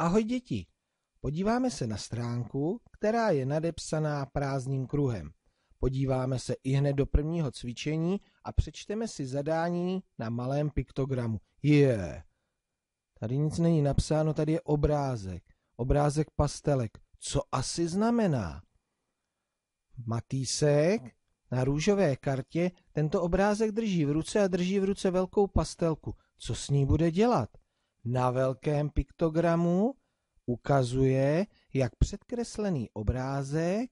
Ahoj děti! Podíváme se na stránku, která je nadepsaná prázdným kruhem. Podíváme se i hned do prvního cvičení a přečteme si zadání na malém piktogramu. Je. Yeah. Tady nic není napsáno, tady je obrázek. Obrázek pastelek. Co asi znamená? Matýsek na růžové kartě tento obrázek drží v ruce a drží v ruce velkou pastelku. Co s ní bude dělat? Na velkém piktogramu ukazuje, jak předkreslený obrázek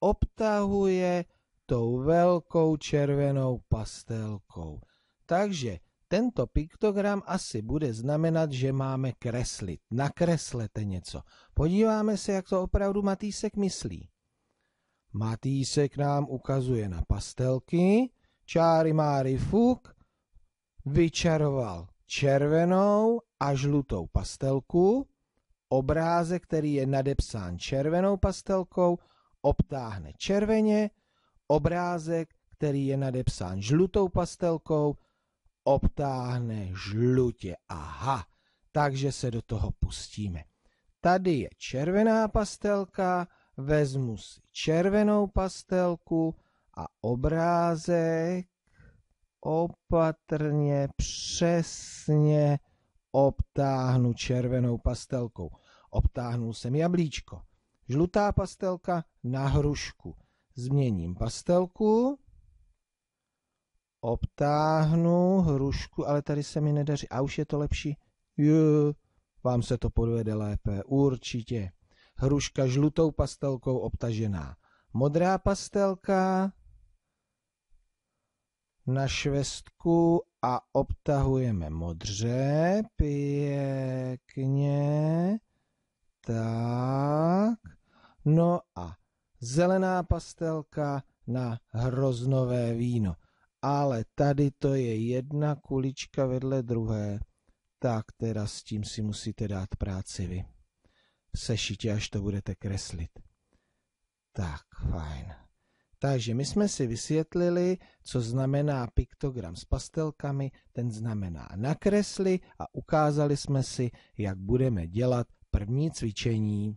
obtahuje tou velkou červenou pastelkou. Takže tento piktogram asi bude znamenat, že máme kreslit. Nakreslete něco. Podíváme se, jak to opravdu Matýsek myslí. Matýsek nám ukazuje na pastelky, čáry máry fuk, vyčaroval červenou a žlutou pastelku, obrázek, který je nadepsán červenou pastelkou, obtáhne červeně, obrázek, který je nadepsán žlutou pastelkou, obtáhne žlutě. Aha, takže se do toho pustíme. Tady je červená pastelka, vezmu si červenou pastelku a obrázek opatrně přes krásně vlastně obtáhnu červenou pastelkou. Obtáhnul jsem jablíčko. Žlutá pastelka na hrušku. Změním pastelku. Obtáhnu hrušku, ale tady se mi nedaří. A už je to lepší. Jú, vám se to podvede lépe. Určitě. Hruška žlutou pastelkou obtažená. Modrá pastelka na švestku a obtahujeme modře. Pěkně. Tak. No a zelená pastelka na hroznové víno. Ale tady to je jedna kulička vedle druhé. Tak teda s tím si musíte dát práci vy. V sešitě, až to budete kreslit. Tak, fajn. Takže my jsme si vysvětlili, co znamená piktogram s pastelkami, ten znamená nakresli a ukázali jsme si, jak budeme dělat první cvičení.